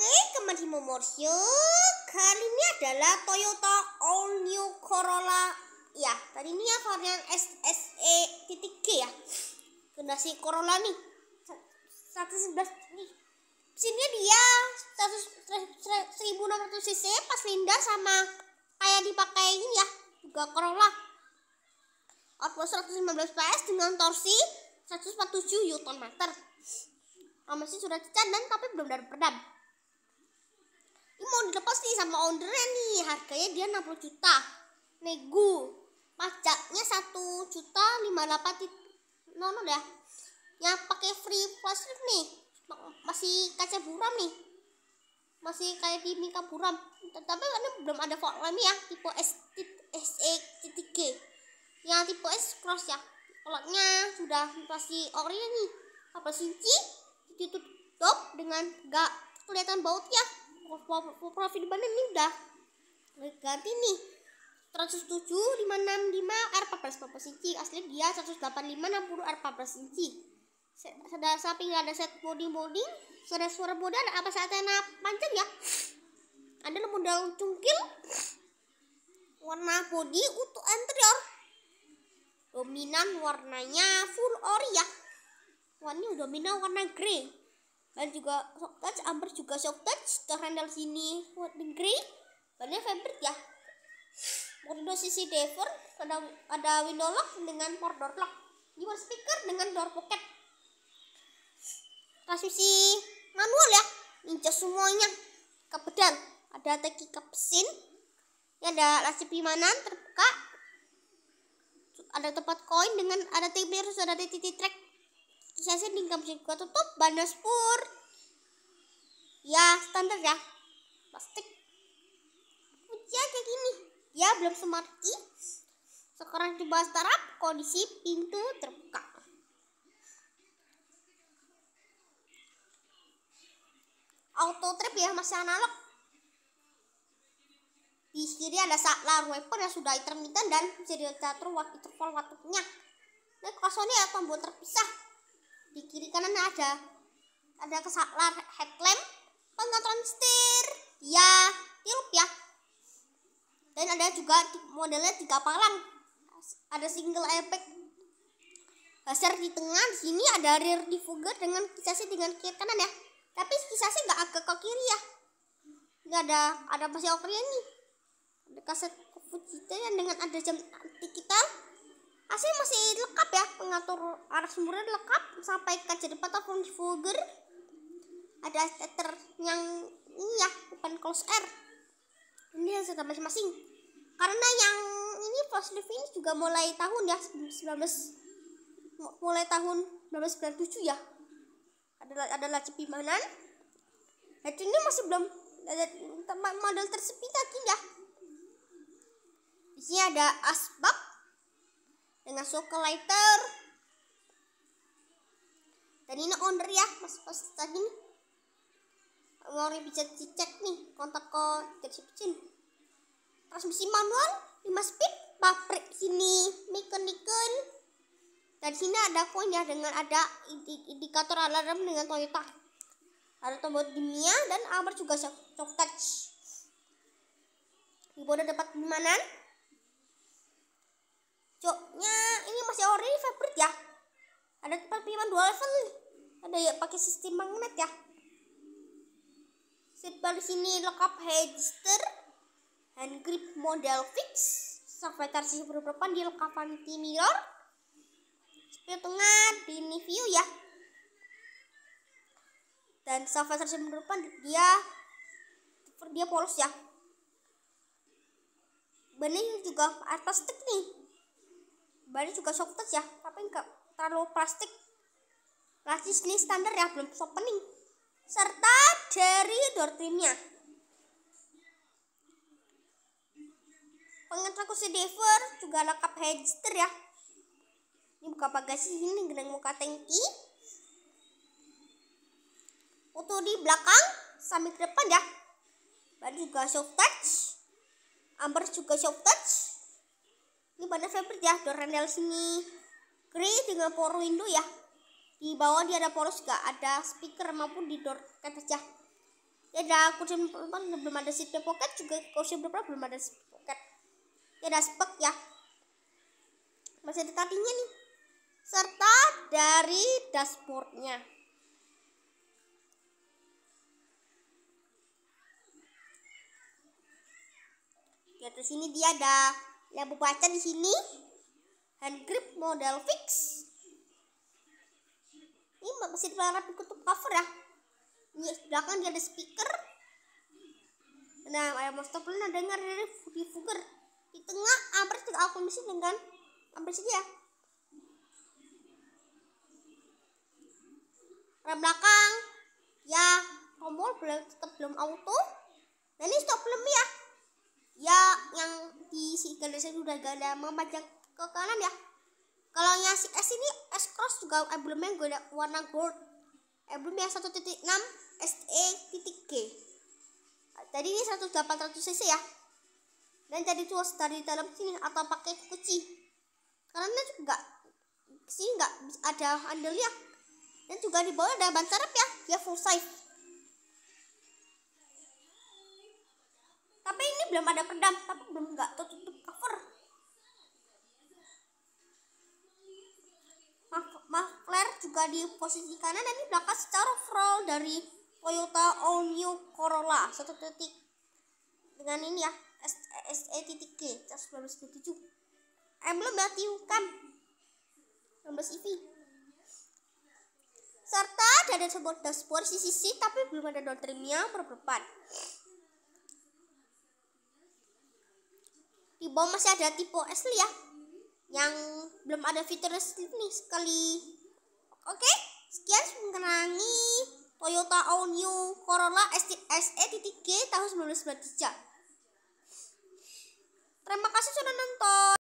Oke, kembali memorsiu. Kali ini adalah Toyota All New Corolla. Ya, tadi ini ya varian SSE titik G ya. Generasi Corolla nih. 111 nih. Mesinnya dia 1600 cc pas Linda sama kayak dipakai ini ya, juga Corolla. Output 115 PS dengan torsi 147 Nm. Masih sudah dan tapi belum dari peredam ini mau dilepas nih sama ownernya nih harganya dia 60 juta nego pajaknya satu juta lima delapan no no dah yang pakai free plus nih masih kaca buram nih masih kayak di mika buram tapi kan ini belum ada fog lamp ya tipe S T S e, T G yang tipe S cross ya kolotnya sudah pasti ori nih apa sinci ditutup dengan gak kelihatan bautnya profil badan ini udah ganti nih 107 565 R14 14 inci asli dia 185 60 R14 inci ada sapi nggak ada set body body suara suara bodoh ada apa saatnya enak panjang ya ada modal cungkil warna body untuk interior dominan warnanya full ori ya warni dominan warna grey dan juga shock touch, Amber juga shock touch ke handle sini. What the great? Balnya favorite ya. Mordor sisi Devon ada ada window lock dengan port door lock. Gimana speaker dengan door pocket. Kasih manual ya. Ninja semuanya. Kepedan. Ada teki kapsin. Ini ada laci pimanan terbuka. Ada tempat koin dengan ada tipe terus ada titik track saya Sesi sih kuat tutup Bandar spur Ya standar ya. Plastik. Ujian kayak gini. Ya belum smart key Sekarang coba startup kondisi pintu terbuka. Auto trip ya masih analog. Di kiri ada saklar wiper yang sudah intermittent dan serial catur waktu interval waktunya. Nah, ya tombol terpisah di kiri kanan ada ada kesaklar headlamp pengaturan setir ya tirup ya iya. dan ada juga modelnya tiga palang ada single airbag laser di tengah di sini ada rear diffuser dengan kisasi dengan kiri kanan ya tapi kisasi nggak agak ke kiri ya nggak ada ada pasti opernya nih ada kaset yang dengan ada jam anti kita AC masih lengkap ya pengatur arah sumbernya lengkap sampai ke jadi ataupun Fogger ada stator yang ini ya bukan close air ini yang sudah masing-masing karena yang ini positif ini juga mulai tahun ya 19 mulai tahun 1997 ya adalah adalah cepi manan itu ini masih belum ada model tersepi lagi ya di sini ada asbak dengan masuk lighter dan ini on ya mas pas tadi nih mau bisa dicek nih kontak ke description transmisi manual 5 speed pabrik sini mikon mikon Dan sini ada koin ya dengan ada indikator alarm dengan Toyota ada tombol dimia dan Amber juga shock touch di bawah dapat dimanan coknya ini masih ori favorite ya ada tempat pinjaman dua level ada ya pakai sistem magnet ya setelah sini lengkap headster hand grip model fix tarsi berperan di lengkap anti mirror speed tengah di ini view ya dan sampai tarsi berupa dia dia polos ya bening juga atas teknik Bali juga soft touch ya tapi enggak terlalu plastik lagi ini standar ya belum soft pening serta dari door trimnya kursi diver juga lengkap headster ya ini buka bagasi ini dengan muka tangki foto di belakang samping ke depan ya Bali juga soft touch Amber juga soft touch ini gimana favorite ya ah, Dorendel sini Grey dengan power window ya di bawah dia ada poros gak ada speaker maupun di door kan saja ya ada kursi belum ada seat pocket juga kursi berapa belum ada seat pocket ya ada spek ya masih ada tadinya nih serta dari dashboardnya ya terus sini dia ada Nah, aku baca di sini hand grip model fix. Ini masih terlarang tutup cover ya. Ini belakang dia ada speaker. Nah, ayam monster ada dengar dari fuger di tengah hampir tidak kondisi dengan hampir saja ya. Rem nah, belakang ya tombol belum tetap belum auto si ikan dasar udah gak ada memanjang ke kanan ya kalau yang si S ini S cross juga emblemnya gue ada warna gold emblem yang 1.6 SE titik G tadi ini 1800 cc ya dan tadi itu harus dari dalam sini atau pakai kunci karena juga sini nggak ada handle ya dan juga di bawah ada ban serep ya dia full size belum ada perdam tapi belum nggak tertutup cover Mafler juga di posisi kanan dan di belakang secara overall dari Toyota All New Corolla satu titik dengan ini ya SE titik G 1997 emblem berarti hukam 16 EV serta ada sebuah dashboard sisi tapi belum ada door trimnya per bawah masih ada tipe asli ya yang belum ada fitur asli nih sekali oke sekian mengenai Toyota All New Corolla e G tahun 1993 terima kasih sudah nonton